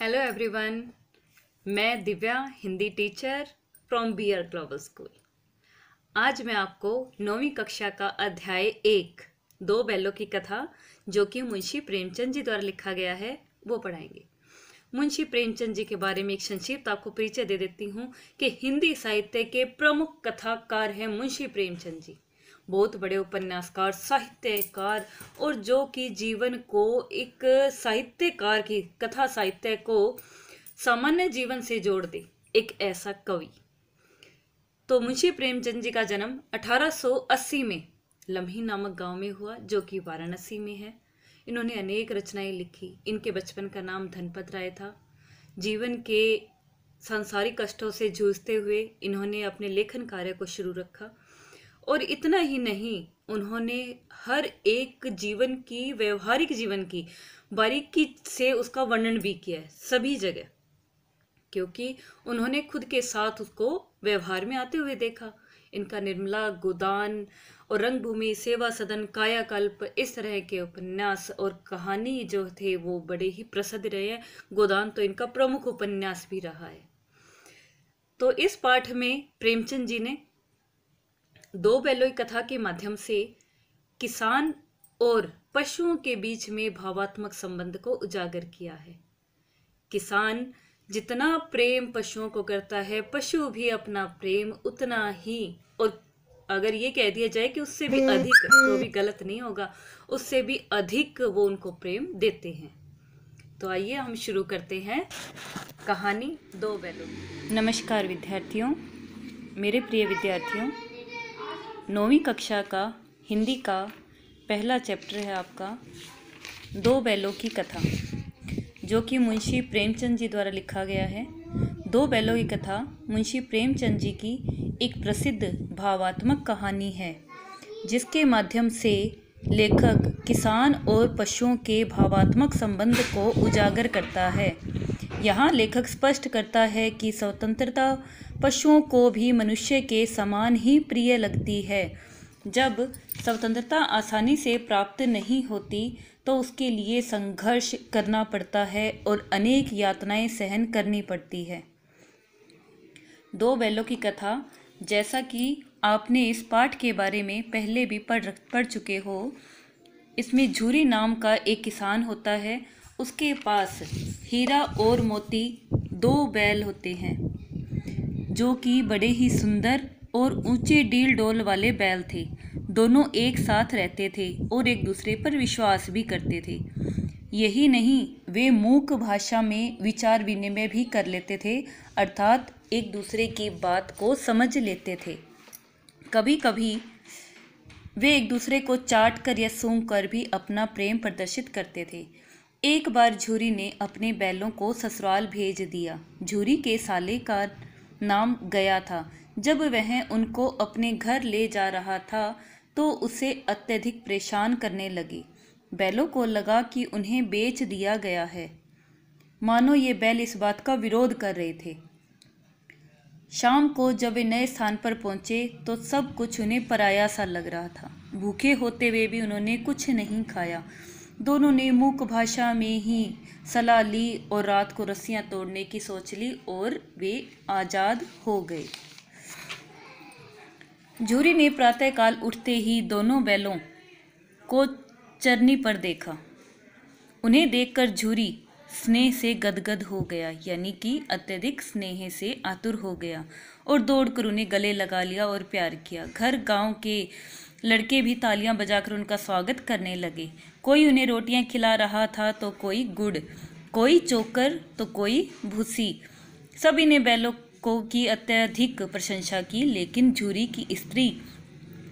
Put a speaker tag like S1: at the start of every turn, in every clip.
S1: hello everyone मैं Divya Hindi teacher from BR global school आज मैं आपको नौवीं कक्षा का अध्याय एक दो बैलों की कथा जो कि मुंशी प्रेमचंद जी द्वारा लिखा गया है वो पढ़ाएंगे मुंशी प्रेमचंद जी के बारे में एक संक्षिप्त आपको परिचय दे देती हूँ कि हिंदी साहित्य के प्रमुख कथाकार हैं मुंशी प्रेमचंद जी बहुत बड़े उपन्यासकार साहित्यकार और जो कि जीवन को एक साहित्यकार की कथा साहित्य को सामान्य जीवन से जोड़ दे एक ऐसा कवि तो मुंशी प्रेमचंद जी का जन्म 1880 में लम्ही नामक गांव में हुआ जो कि वाराणसी में है इन्होंने अनेक रचनाएं लिखी इनके बचपन का नाम धनपत राय था जीवन के सांसारिक कष्टों से जूझते हुए इन्होंने अपने लेखन कार्य को शुरू रखा और इतना ही नहीं उन्होंने हर एक जीवन की व्यवहारिक जीवन की बारीकी से उसका वर्णन भी किया है सभी जगह क्योंकि उन्होंने खुद के साथ उसको व्यवहार में आते हुए देखा इनका निर्मला गोदान और रंगभूमि सेवा सदन कायाकल्प इस तरह के उपन्यास और कहानी जो थे वो बड़े ही प्रसिद्ध रहे हैं गोदान तो इनका प्रमुख उपन्यास भी रहा है तो इस पाठ में प्रेमचंद जी ने दो बैलोई कथा के माध्यम से किसान और पशुओं के बीच में भावात्मक संबंध को उजागर किया है किसान जितना प्रेम पशुओं को करता है पशु भी अपना प्रेम उतना ही और अगर ये कह दिया जाए कि उससे भी अधिक तो भी गलत नहीं होगा उससे भी अधिक वो उनको प्रेम देते हैं तो आइए हम शुरू करते हैं कहानी दो बैलों नमस्कार विद्यार्थियों मेरे प्रिय विद्यार्थियों नौवीं कक्षा का हिंदी का पहला चैप्टर है आपका दो बैलों की कथा जो कि मुंशी प्रेमचंद जी द्वारा लिखा गया है दो बैलों की कथा मुंशी प्रेमचंद जी की एक प्रसिद्ध भावात्मक कहानी है जिसके माध्यम से लेखक किसान और पशुओं के भावात्मक संबंध को उजागर करता है यहाँ लेखक स्पष्ट करता है कि स्वतंत्रता पशुओं को भी मनुष्य के समान ही प्रिय लगती है जब स्वतंत्रता आसानी से प्राप्त नहीं होती तो उसके लिए संघर्ष करना पड़ता है और अनेक यातनाएं सहन करनी पड़ती है दो बैलों की कथा जैसा कि आपने इस पाठ के बारे में पहले भी पढ़ रख पढ़ चुके हो इसमें झूरी नाम का एक किसान होता है उसके पास हीरा और मोती दो बैल होते हैं जो कि बड़े ही सुंदर और ऊंचे डील डोल वाले बैल थे दोनों एक साथ रहते थे और एक दूसरे पर विश्वास भी करते थे यही नहीं वे मूक भाषा में विचार विनिमय भी कर लेते थे अर्थात एक दूसरे की बात को समझ लेते थे कभी कभी वे एक दूसरे को चाट कर या सूंघ कर भी अपना प्रेम प्रदर्शित करते थे एक बार झूरी ने अपने बैलों को ससुराल भेज दिया झूरी के साले का नाम गया था जब वह उनको अपने घर ले जा रहा था तो उसे अत्यधिक परेशान करने लगी बैलों को लगा कि उन्हें बेच दिया गया है मानो ये बैल इस बात का विरोध कर रहे थे शाम को जब वे नए स्थान पर पहुंचे तो सब कुछ उन्हें पराया सा लग रहा था भूखे होते हुए भी उन्होंने कुछ नहीं खाया दोनों ने मूक भाषा में ही सलाह ली और रात को रस्सियां तोड़ने की सोच ली और वे आज़ाद हो गए जूरी ने प्रातःकाल उठते ही दोनों बैलों को चरनी पर देखा उन्हें देखकर झूरी स्नेह से गदगद हो गया यानी कि अत्यधिक स्नेह से आतुर हो गया और दौड़कर उन्हें गले लगा लिया और प्यार किया घर गांव के लड़के भी तालियां बजाकर उनका स्वागत करने लगे कोई उन्हें रोटियां खिला रहा था तो कोई गुड़ कोई चोकर तो कोई भूसी सभी ने बैलों को की अत्यधिक प्रशंसा की लेकिन झूरी की स्त्री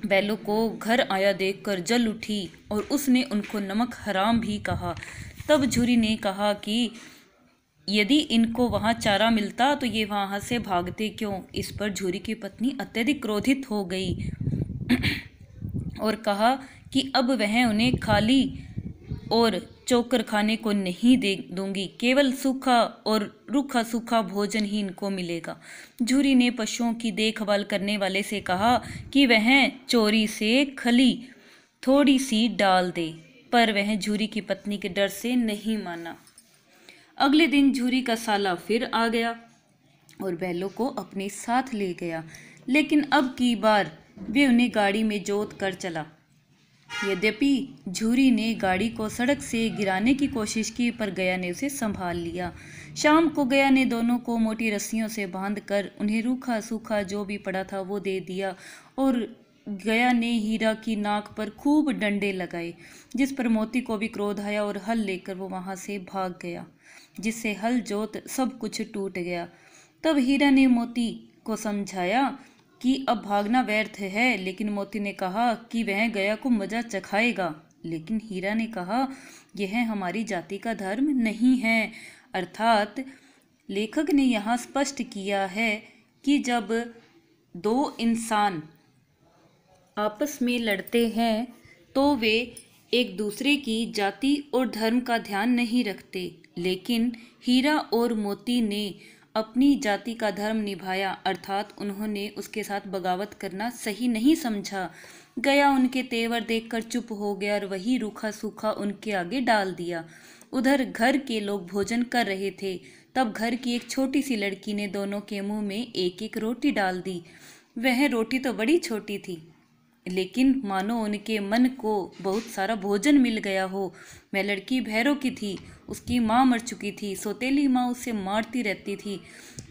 S1: बैलों को घर आया देखकर जल उठी और उसने उनको नमक हराम भी कहा तब झूरी ने कहा कि यदि इनको वहाँ चारा मिलता तो ये वहाँ से भागते क्यों इस पर झूरी की पत्नी अत्यधिक क्रोधित हो गई और कहा कि अब वह उन्हें खाली और चोकर खाने को नहीं दे दूंगी केवल सूखा और रूखा सूखा भोजन ही इनको मिलेगा झूरी ने पशुओं की देखभाल करने वाले से कहा कि वह चोरी से खली थोड़ी सी डाल दे पर वह झूरी की पत्नी के डर से नहीं माना अगले दिन झूरी का साला फिर आ गया और बैलों को अपने साथ ले गया लेकिन अब की बार वे उन्हें गाड़ी में जोत कर चला यद्यपि झूरी ने गाड़ी को सड़क से गिराने की कोशिश की पर गया ने उसे संभाल लिया शाम को गया ने दोनों को मोटी रस्सियों से बांध कर उन्हें रूखा सूखा जो भी पड़ा था वो दे दिया और गया ने हीरा की नाक पर खूब डंडे लगाए जिस पर मोती को भी क्रोध आया और हल लेकर वो वहाँ से भाग गया जिससे हल जोत सब कुछ टूट गया तब हीरा ने मोती को समझाया कि अब भागना व्यर्थ है लेकिन मोती ने कहा कि वह गया को मजा चखाएगा लेकिन हीरा ने कहा यह हमारी जाति का धर्म नहीं है अर्थात लेखक ने यहाँ स्पष्ट किया है कि जब दो इंसान आपस में लड़ते हैं तो वे एक दूसरे की जाति और धर्म का ध्यान नहीं रखते लेकिन हीरा और मोती ने अपनी जाति का धर्म निभाया अर्थात उन्होंने उसके साथ बगावत करना सही नहीं समझा गया उनके तेवर देखकर चुप हो गया और वही रूखा सूखा उनके आगे डाल दिया उधर घर के लोग भोजन कर रहे थे तब घर की एक छोटी सी लड़की ने दोनों के मुंह में एक एक रोटी डाल दी वह रोटी तो बड़ी छोटी थी लेकिन मानो उनके मन को बहुत सारा भोजन मिल गया हो वह लड़की भैरव की थी उसकी माँ मर चुकी थी सौतेली माँ उसे मारती रहती थी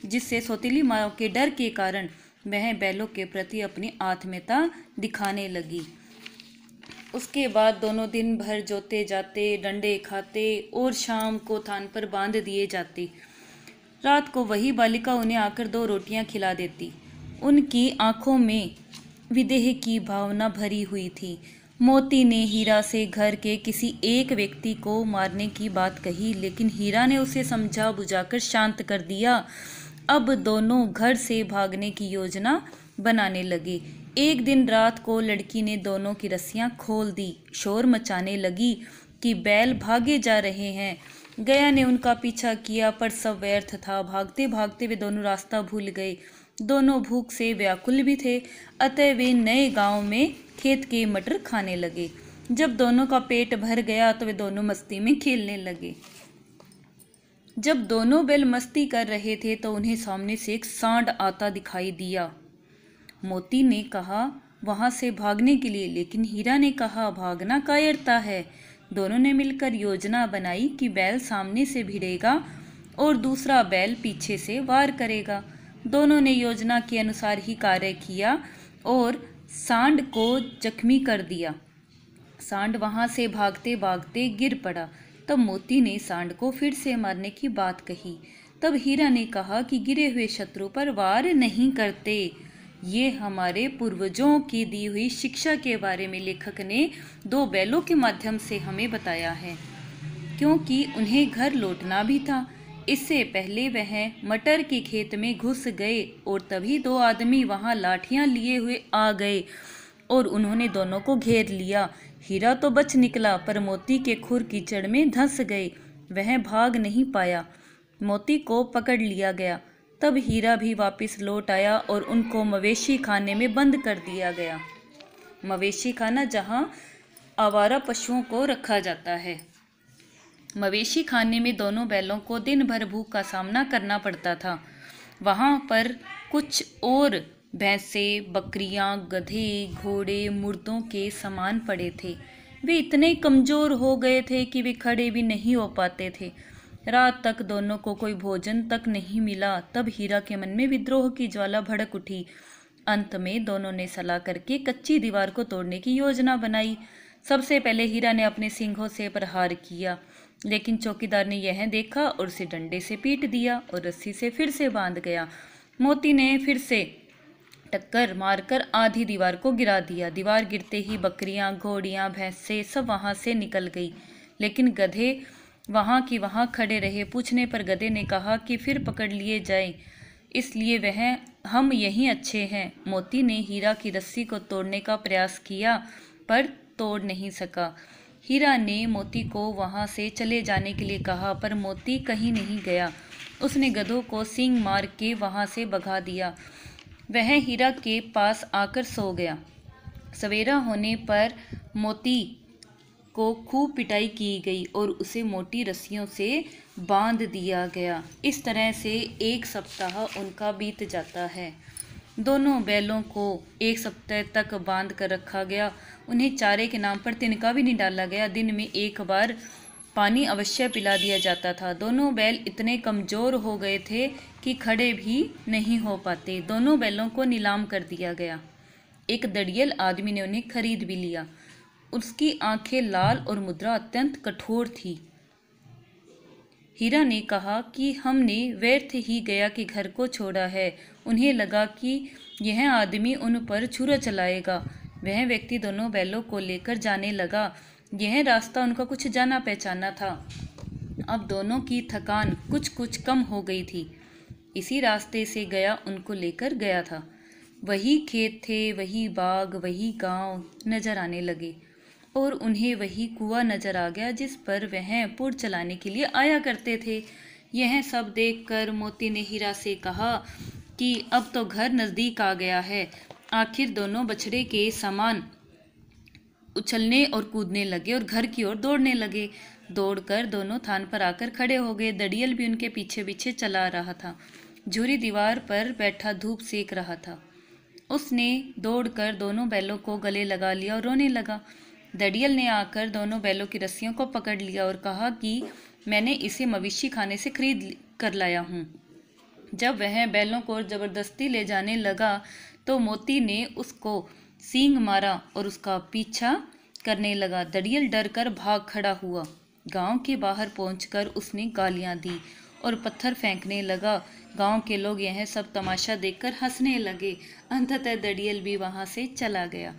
S1: जिससे सौतेली माँ के डर के कारण वह बैलों के प्रति अपनी आत्मीयता दिखाने लगी उसके बाद दोनों दिन भर जोते जाते डंडे खाते और शाम को थान पर बांध दिए जाते रात को वही बालिका उन्हें आकर दो रोटियां खिला देती उनकी आंखों में विदेह की भावना भरी हुई थी मोती ने हीरा से घर के किसी एक व्यक्ति को मारने की बात कही लेकिन हीरा ने उसे समझा बुझाकर शांत कर दिया अब दोनों घर से भागने की योजना बनाने लगे एक दिन रात को लड़की ने दोनों की रस्सियाँ खोल दी शोर मचाने लगी कि बैल भागे जा रहे हैं गया ने उनका पीछा किया पर सब व्यर्थ था भागते भागते वे दोनों रास्ता भूल गए दोनों भूख से व्याकुल भी थे अतः वे नए गांव में खेत के मटर खाने लगे जब दोनों का पेट भर गया तो वे दोनों मस्ती में खेलने लगे जब दोनों बैल मस्ती कर रहे थे तो उन्हें सामने से एक सांड आता दिखाई दिया मोती ने कहा वहां से भागने के लिए लेकिन हीरा ने कहा भागना कायरता है दोनों ने मिलकर योजना बनाई कि बैल सामने से भिड़ेगा और दूसरा बैल पीछे से वार करेगा दोनों ने योजना के अनुसार ही कार्य किया और सांड को जख्मी कर दिया सांड वहां से भागते भागते गिर पड़ा तब मोती ने सांड को फिर से मारने की बात कही तब हीरा ने कहा कि गिरे हुए शत्रु पर वार नहीं करते ये हमारे पूर्वजों की दी हुई शिक्षा के बारे में लेखक ने दो बैलों के माध्यम से हमें बताया है क्योंकि उन्हें घर लौटना भी था इससे पहले वह मटर के खेत में घुस गए और तभी दो आदमी वहां लाठियां लिए हुए आ गए और उन्होंने दोनों को घेर लिया हीरा तो बच निकला पर मोती के खुर कीचड़ में धंस गए वह भाग नहीं पाया मोती को पकड़ लिया गया तब हीरा भी वापस लौट आया और उनको मवेशी खाने में बंद कर दिया गया मवेशी खाना जहाँ आवारा पशुओं को रखा जाता है मवेशी खाने में दोनों बैलों को दिन भर भूख का सामना करना पड़ता था वहाँ पर कुछ और भैंसे बकरियाँ गधे घोड़े मुर्दों के समान पड़े थे वे इतने कमज़ोर हो गए थे कि वे खड़े भी नहीं हो पाते थे रात तक दोनों को कोई भोजन तक नहीं मिला तब हीरा के मन में विद्रोह की ज्वाला भड़क उठी अंत में दोनों ने सलाह करके कच्ची दीवार को तोड़ने की योजना बनाई सबसे पहले हीरा ने अपने सिंहों से प्रहार किया लेकिन चौकीदार ने यह देखा और उसे डंडे से पीट दिया और रस्सी से फिर से बांध गया मोती ने फिर से टक्कर मारकर आधी दीवार को गिरा दिया दीवार गिरते ही बकरियां घोड़ियां भैंसे सब वहां से निकल गई लेकिन गधे वहां की वहां खड़े रहे पूछने पर गधे ने कहा कि फिर पकड़ लिए जाए इसलिए वह हम यहीं अच्छे हैं मोती ने हीरा की रस्सी को तोड़ने का प्रयास किया पर तोड़ नहीं सका हीरा ने मोती को वहाँ से चले जाने के लिए कहा पर मोती कहीं नहीं गया उसने गधों को सिंग मार के वहाँ से भगा दिया वह हीरा के पास आकर सो गया सवेरा होने पर मोती को खूब पिटाई की गई और उसे मोटी रस्सियों से बांध दिया गया इस तरह से एक सप्ताह उनका बीत जाता है दोनों बैलों को एक सप्ताह तक बांध कर रखा गया उन्हें चारे के नाम पर तिनका भी नहीं डाला गया दिन में एक बार पानी अवश्य पिला दिया जाता था दोनों बैल इतने कमज़ोर हो गए थे कि खड़े भी नहीं हो पाते दोनों बैलों को नीलाम कर दिया गया एक दड़ियल आदमी ने उन्हें खरीद भी लिया उसकी आंखें लाल और मुद्रा अत्यंत कठोर थी हीरा ने कहा कि हमने व्यर्थ ही गया के घर को छोड़ा है उन्हें लगा कि यह आदमी उन पर छुरा चलाएगा वह व्यक्ति दोनों बैलों को लेकर जाने लगा यह रास्ता उनका कुछ जाना पहचाना था अब दोनों की थकान कुछ कुछ कम हो गई थी इसी रास्ते से गया उनको लेकर गया था वही खेत थे वही बाग वही गांव नज़र आने लगे और उन्हें वही कुआं नज़र आ गया जिस पर वह पुर चलाने के लिए आया करते थे यह सब देखकर मोती ने हीरा से कहा कि अब तो घर नज़दीक आ गया है आखिर दोनों बछड़े के समान उछलने और कूदने लगे और घर की ओर दौड़ने लगे दौड़कर दोनों थान पर आकर खड़े हो गए दड़ियल भी उनके पीछे पीछे चला रहा था झूरी दीवार पर बैठा धूप सेक रहा था उसने दौड़कर दोनों बैलों को गले लगा लिया और रोने लगा दड़ियल ने आकर दोनों बैलों की रस्सियों को पकड़ लिया और कहा कि मैंने इसे मवेशी खाने से खरीद कर लाया हूँ जब वह बैलों को ज़बरदस्ती ले जाने लगा तो मोती ने उसको सींग मारा और उसका पीछा करने लगा दड़ियल डर कर भाग खड़ा हुआ गांव के बाहर पहुंचकर उसने गालियां दी और पत्थर फेंकने लगा गांव के लोग यह सब तमाशा देखकर हंसने लगे अंततः दड़ियल भी वहां से चला गया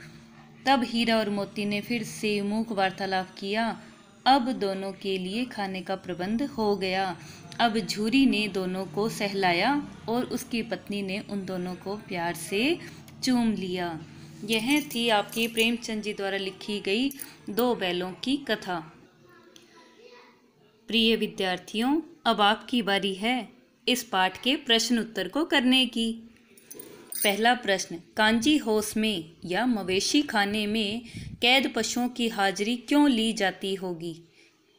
S1: तब हीरा और मोती ने फिर से मुख वार्तालाप किया अब दोनों के लिए खाने का प्रबंध हो गया अब झूरी ने दोनों को सहलाया और उसकी पत्नी ने उन दोनों को प्यार से चूम लिया यह थी आपकी प्रेमचंद जी द्वारा लिखी गई दो बैलों की कथा प्रिय विद्यार्थियों अब आपकी बारी है इस पाठ के प्रश्न उत्तर को करने की पहला प्रश्न कांजी होस में या मवेशी खाने में कैद पशुओं की हाजिरी क्यों ली जाती होगी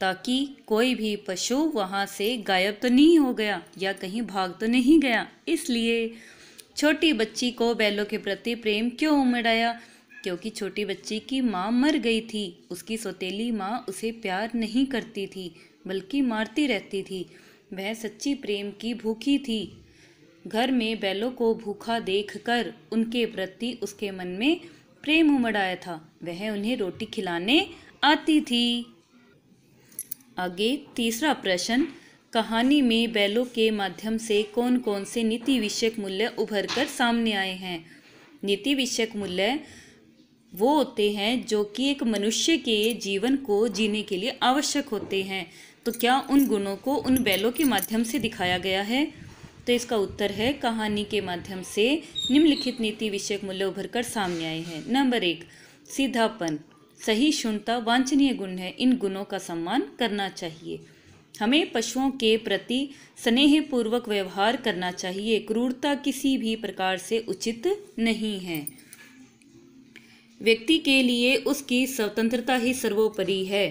S1: ताकि कोई भी पशु वहाँ से गायब तो नहीं हो गया या कहीं भाग तो नहीं गया इसलिए छोटी बच्ची को बैलों के प्रति प्रेम क्यों उमड़ आया क्योंकि छोटी बच्ची की माँ मर गई थी उसकी सौतेली माँ उसे प्यार नहीं करती थी बल्कि मारती रहती थी वह सच्ची प्रेम की भूखी थी घर में बैलों को भूखा देखकर उनके प्रति उसके मन में प्रेम उमड़ आया था वह उन्हें रोटी खिलाने आती थी आगे तीसरा प्रश्न कहानी में बैलों के माध्यम से कौन कौन से नीति विषयक मूल्य उभर कर सामने आए हैं नीति विषयक मूल्य वो होते हैं जो कि एक मनुष्य के जीवन को जीने के लिए आवश्यक होते हैं तो क्या उन गुणों को उन बैलों के माध्यम से दिखाया गया है तो इसका उत्तर है कहानी के माध्यम से निम्नलिखित नीति विषयक मूल्य उभर कर सामने आए हैं नंबर एक सीधापन सही शून्यता वांछनीय गुण है इन गुणों का सम्मान करना चाहिए हमें पशुओं के प्रति स्नेहपूर्वक व्यवहार करना चाहिए क्रूरता किसी भी प्रकार से उचित नहीं है व्यक्ति के लिए उसकी स्वतंत्रता ही सर्वोपरि है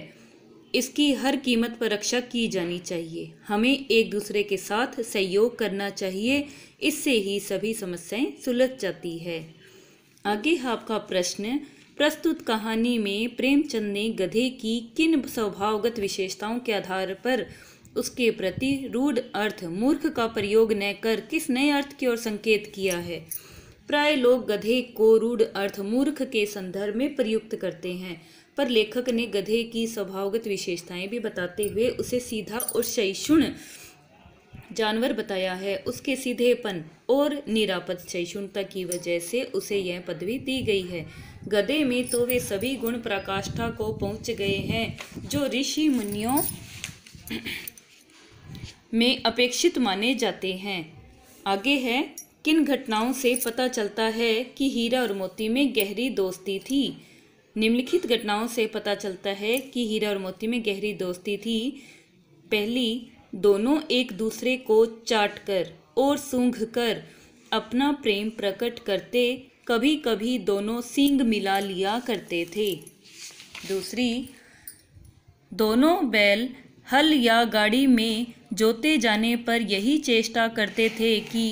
S1: इसकी हर कीमत पर रक्षा की जानी चाहिए हमें एक दूसरे के साथ सहयोग करना चाहिए इससे ही सभी समस्याएं सुलझ जाती है आगे आपका प्रश्न प्रस्तुत कहानी में प्रेमचंद ने गधे की किन स्वभावगत विशेषताओं के आधार पर उसके प्रति रूढ़ अर्थ मूर्ख का प्रयोग न कर किस नए अर्थ की ओर संकेत किया है प्राय लोग गधे को रूढ़ अर्थ मूर्ख के संदर्भ में प्रयुक्त करते हैं पर लेखक ने गधे की स्वभावगत विशेषताएं भी बताते हुए उसे सीधा और शैषुण जानवर बताया है उसके सीधेपन और निरापद शैषुणता की वजह से उसे यह पदवी दी गई है गधे में तो वे सभी गुण प्रकाष्ठा को पहुँच गए हैं जो ऋषि मुनियों में अपेक्षित माने जाते हैं आगे है किन घटनाओं से पता चलता है कि हीरा और मोती में गहरी दोस्ती थी निम्नलिखित घटनाओं से पता चलता है कि हीरा और मोती में गहरी दोस्ती थी पहली दोनों एक दूसरे को चाट कर और सूंघ कर अपना प्रेम प्रकट करते कभी कभी दोनों सींग मिला लिया करते थे दूसरी दोनों बैल हल या गाड़ी में जोते जाने पर यही चेष्टा करते थे कि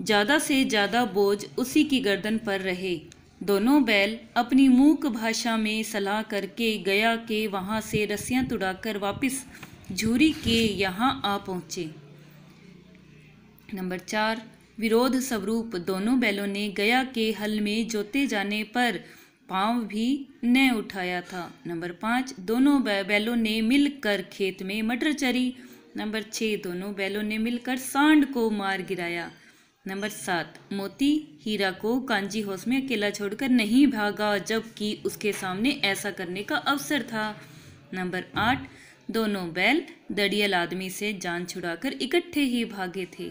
S1: ज़्यादा से ज़्यादा बोझ उसी की गर्दन पर रहे दोनों बैल अपनी मूक भाषा में सलाह करके गया के वहाँ से रस्सियाँ तुड़ाकर वापस झूरी के यहाँ आ पहुँचे नंबर चार विरोध स्वरूप दोनों बैलों ने गया के हल में जोते जाने पर पांव भी न उठाया था नंबर पाँच दोनों बैलों ने मिलकर खेत में मटर चरी नंबर छः दोनों बैलों ने मिलकर सांड को मार गिराया नंबर सात मोती हीरा को कांजी हाउस में अकेला छोड़कर नहीं भागा जबकि उसके सामने ऐसा करने का अवसर था नंबर आठ दोनों बैल दड़ियल आदमी से जान छुड़ाकर इकट्ठे ही भागे थे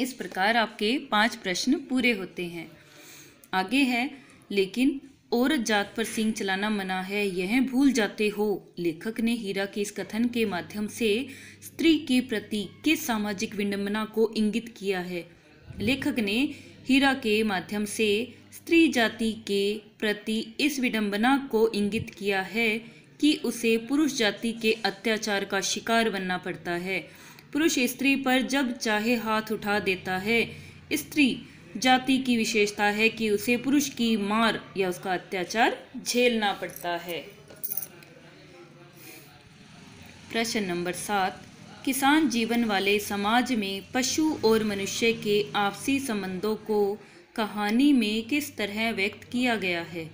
S1: इस प्रकार आपके पांच प्रश्न पूरे होते हैं आगे है लेकिन औरत जात पर सिंह चलाना मना है यह भूल जाते हो लेखक ने हीरा के इस कथन के माध्यम से स्त्री के प्रति किस सामाजिक विडंबना को इंगित किया है लेखक ने हीरा के माध्यम से स्त्री जाति के प्रति इस विडंबना को इंगित किया है कि उसे पुरुष जाति के अत्याचार का शिकार बनना पड़ता है पुरुष स्त्री पर जब चाहे हाथ उठा देता है स्त्री जाति की विशेषता है कि उसे पुरुष की मार या उसका अत्याचार झेलना पड़ता है प्रश्न नंबर सात किसान जीवन वाले समाज में पशु और मनुष्य के आपसी संबंधों को कहानी में किस तरह व्यक्त किया गया है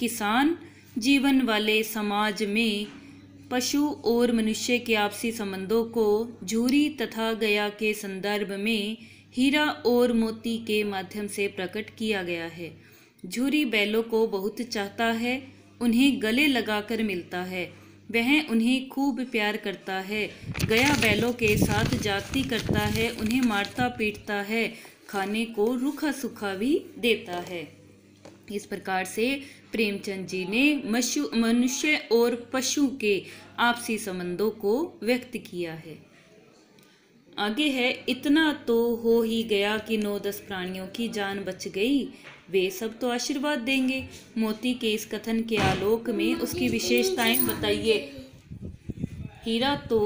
S1: किसान जीवन वाले समाज में पशु और मनुष्य के आपसी संबंधों को झूरी तथा गया के संदर्भ में हीरा और मोती के माध्यम से प्रकट किया गया है झूरी बैलों को बहुत चाहता है उन्हें गले लगाकर मिलता है वह उन्हें खूब प्यार करता है गया बैलों के साथ जाति करता है उन्हें मारता पीटता है खाने को रूखा सूखा भी देता है इस प्रकार से प्रेमचंद जी ने मनुष्य और पशु के आपसी संबंधों को व्यक्त किया है आगे है इतना तो हो ही गया कि नौ दस प्राणियों की जान बच गई वे सब तो आशीर्वाद देंगे मोती के इस कथन के आलोक में उसकी विशेषताएं बताइए हीरा तो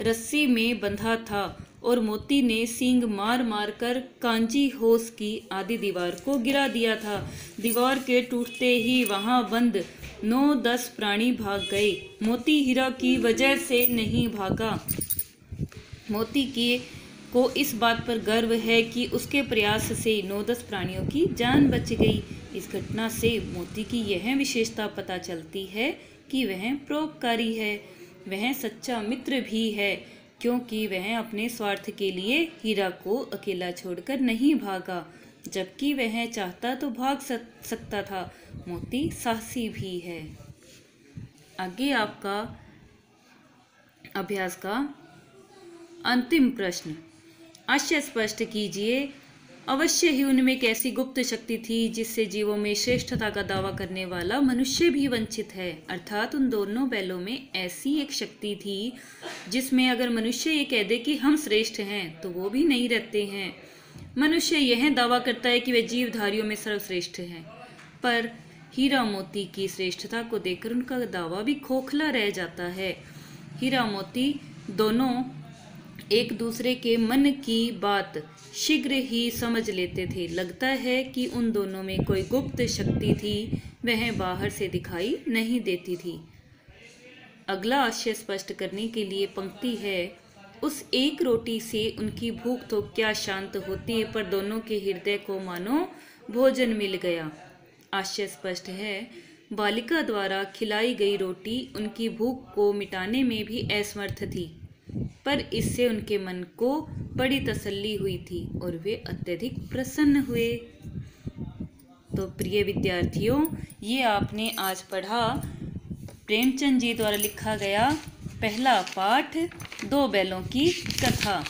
S1: रस्सी में बंधा था और मोती ने सींग मार मार कर कांची होस की आदि दीवार को गिरा दिया था दीवार के टूटते ही वहां बंद नौ दस प्राणी भाग गए मोती हीरा की वजह से नहीं भागा मोती के को इस बात पर गर्व है कि उसके प्रयास से नौ दस प्राणियों की जान बच गई इस घटना से मोती की यह विशेषता पता चलती है कि वह परोपकारी है वह सच्चा मित्र भी है क्योंकि वह अपने स्वार्थ के लिए हीरा को अकेला छोड़कर नहीं भागा जबकि वह चाहता तो भाग सकता था मोती साहसी भी है आगे आपका अभ्यास का अंतिम प्रश्न अश्य स्पष्ट कीजिए अवश्य ही उनमें एक ऐसी गुप्त शक्ति थी जिससे जीवों में श्रेष्ठता का दावा करने वाला मनुष्य भी वंचित है अर्थात उन दोनों बैलों में ऐसी एक शक्ति थी जिसमें अगर मनुष्य ये कह दे कि हम श्रेष्ठ हैं तो वो भी नहीं रहते हैं मनुष्य यह दावा करता है कि वे जीवधारियों में सर्वश्रेष्ठ हैं पर हीरा मोती की श्रेष्ठता को देखकर उनका दावा भी खोखला रह जाता है हीरा मोती दोनों एक दूसरे के मन की बात शीघ्र ही समझ लेते थे लगता है कि उन दोनों में कोई गुप्त शक्ति थी वह बाहर से दिखाई नहीं देती थी अगला आशय स्पष्ट करने के लिए पंक्ति है उस एक रोटी से उनकी भूख तो क्या शांत होती है पर दोनों के हृदय को मानो भोजन मिल गया आशय स्पष्ट है बालिका द्वारा खिलाई गई रोटी उनकी भूख को मिटाने में भी असमर्थ थी पर इससे उनके मन को बड़ी तसल्ली हुई थी और वे अत्यधिक प्रसन्न हुए तो प्रिय विद्यार्थियों ये आपने आज पढ़ा प्रेमचंद जी द्वारा लिखा गया पहला पाठ दो बैलों की कथा